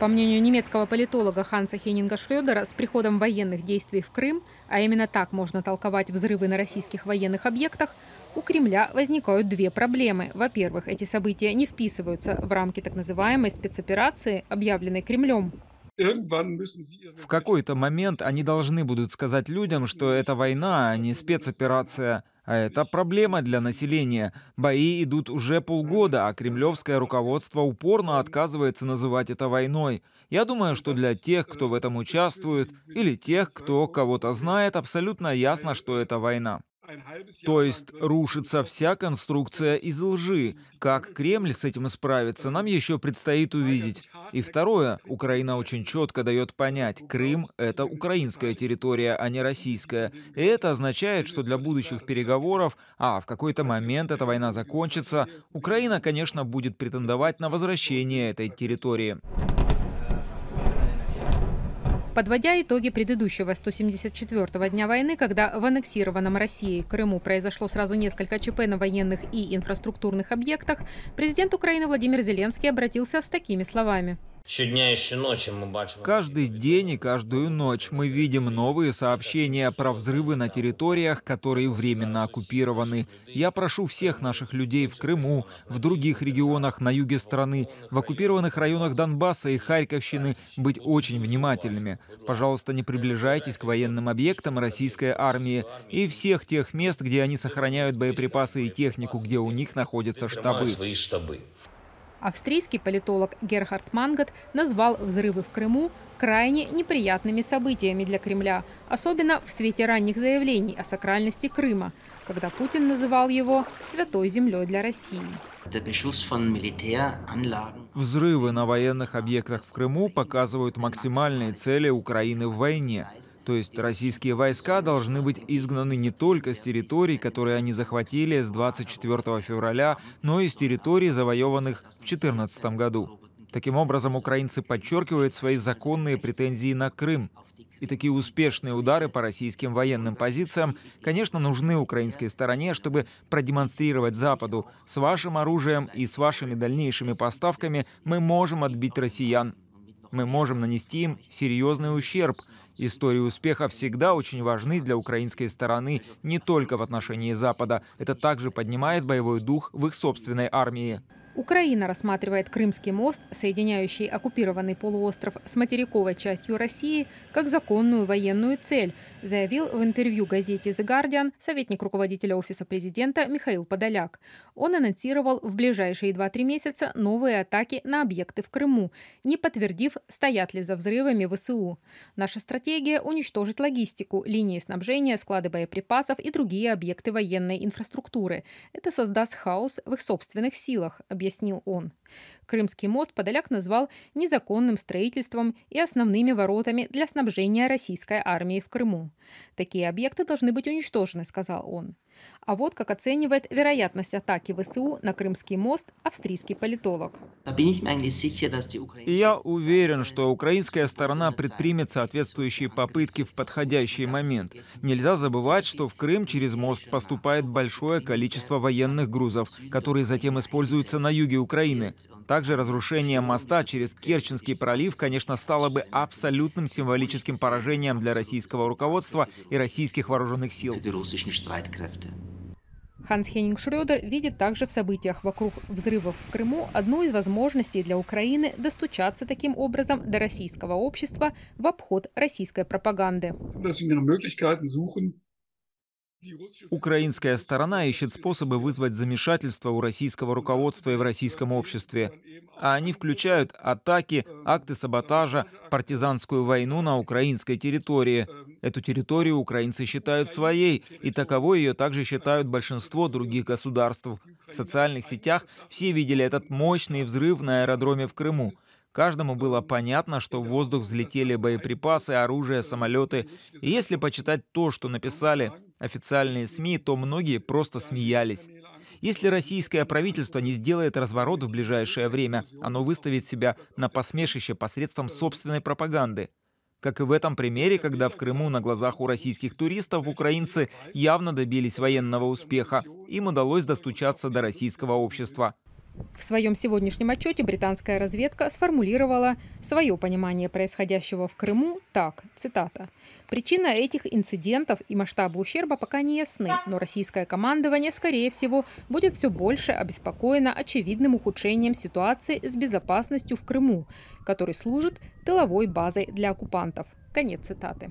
По мнению немецкого политолога Ханса Хенинга Шредера, с приходом военных действий в Крым, а именно так можно толковать взрывы на российских военных объектах, у Кремля возникают две проблемы. Во-первых, эти события не вписываются в рамки так называемой спецоперации, объявленной Кремлем. В какой-то момент они должны будут сказать людям, что это война, а не спецоперация. А это проблема для населения. Бои идут уже полгода, а кремлевское руководство упорно отказывается называть это войной. Я думаю, что для тех, кто в этом участвует, или тех, кто кого-то знает, абсолютно ясно, э, что это война. То есть рушится вся конструкция из лжи. Как Кремль с этим справится, нам еще предстоит увидеть. И второе, Украина очень четко дает понять, Крым — это украинская территория, а не российская. И это означает, что для будущих переговоров, а в какой-то момент эта война закончится, Украина, конечно, будет претендовать на возвращение этой территории. Подводя итоги предыдущего 174-го дня войны, когда в аннексированном России Крыму произошло сразу несколько ЧП на военных и инфраструктурных объектах, президент Украины Владимир Зеленский обратился с такими словами. Щодня еще ночи мы бачим. Каждый день и каждую ночь мы видим новые сообщения про взрывы на территориях, которые временно оккупированы. Я прошу всех наших людей в Крыму, в других регионах на юге страны, в оккупированных районах Донбасса и Харьковщины быть очень внимательными. Пожалуйста, не приближайтесь к военным объектам российской армии и всех тех мест, где они сохраняют боеприпасы и технику, где у них находятся штабы. Австрийский политолог Герхард Мангот назвал взрывы в Крыму крайне неприятными событиями для Кремля, особенно в свете ранних заявлений о сакральности Крыма, когда Путин называл его «святой землей для России». Взрывы на военных объектах в Крыму показывают максимальные цели Украины в войне. То есть российские войска должны быть изгнаны не только с территорий, которые они захватили с 24 февраля, но и с территорий, завоеванных в 2014 году. Таким образом, украинцы подчеркивают свои законные претензии на Крым. И такие успешные удары по российским военным позициям, конечно, нужны украинской стороне, чтобы продемонстрировать Западу. С вашим оружием и с вашими дальнейшими поставками мы можем отбить россиян мы можем нанести им серьезный ущерб. Истории успеха всегда очень важны для украинской стороны, не только в отношении Запада. Это также поднимает боевой дух в их собственной армии. Украина рассматривает Крымский мост, соединяющий оккупированный полуостров с материковой частью России, как законную военную цель, заявил в интервью газете «The Guardian» советник руководителя Офиса президента Михаил Подоляк. Он анонсировал в ближайшие 2-3 месяца новые атаки на объекты в Крыму, не подтвердив, стоят ли за взрывами ВСУ. Наша стратегия – уничтожить логистику, линии снабжения, склады боеприпасов и другие объекты военной инфраструктуры. Это создаст хаос в их собственных силах, объяснил пояснил он. Крымский мост Подоляк назвал незаконным строительством и основными воротами для снабжения российской армии в Крыму. Такие объекты должны быть уничтожены, сказал он. А вот как оценивает вероятность атаки ВСУ на Крымский мост австрийский политолог. Я уверен, что украинская сторона предпримет соответствующие попытки в подходящий момент. Нельзя забывать, что в Крым через мост поступает большое количество военных грузов, которые затем используются на юге Украины. Также разрушение моста через Керченский пролив, конечно, стало бы абсолютным символическим поражением для российского руководства и российских вооруженных сил. Ханс Хенинг Шрёдер видит также в событиях вокруг взрывов в Крыму одну из возможностей для Украины достучаться таким образом до российского общества в обход российской пропаганды. Украинская сторона ищет способы вызвать замешательство у российского руководства и в российском обществе, а они включают атаки, акты саботажа, партизанскую войну на украинской территории. Эту территорию украинцы считают своей, и таково ее также считают большинство других государств. В социальных сетях все видели этот мощный взрыв на аэродроме в Крыму. Каждому было понятно, что в воздух взлетели боеприпасы, оружие, самолеты. И если почитать то, что написали официальные СМИ, то многие просто смеялись. Если российское правительство не сделает разворот в ближайшее время, оно выставит себя на посмешище посредством собственной пропаганды. Как и в этом примере, когда в Крыму на глазах у российских туристов украинцы явно добились военного успеха, им удалось достучаться до российского общества. В своем сегодняшнем отчете британская разведка сформулировала свое понимание происходящего в Крыму так, цитата, «Причина этих инцидентов и масштабы ущерба пока не ясны, но российское командование, скорее всего, будет все больше обеспокоено очевидным ухудшением ситуации с безопасностью в Крыму, который служит тыловой базой для оккупантов». Конец цитаты.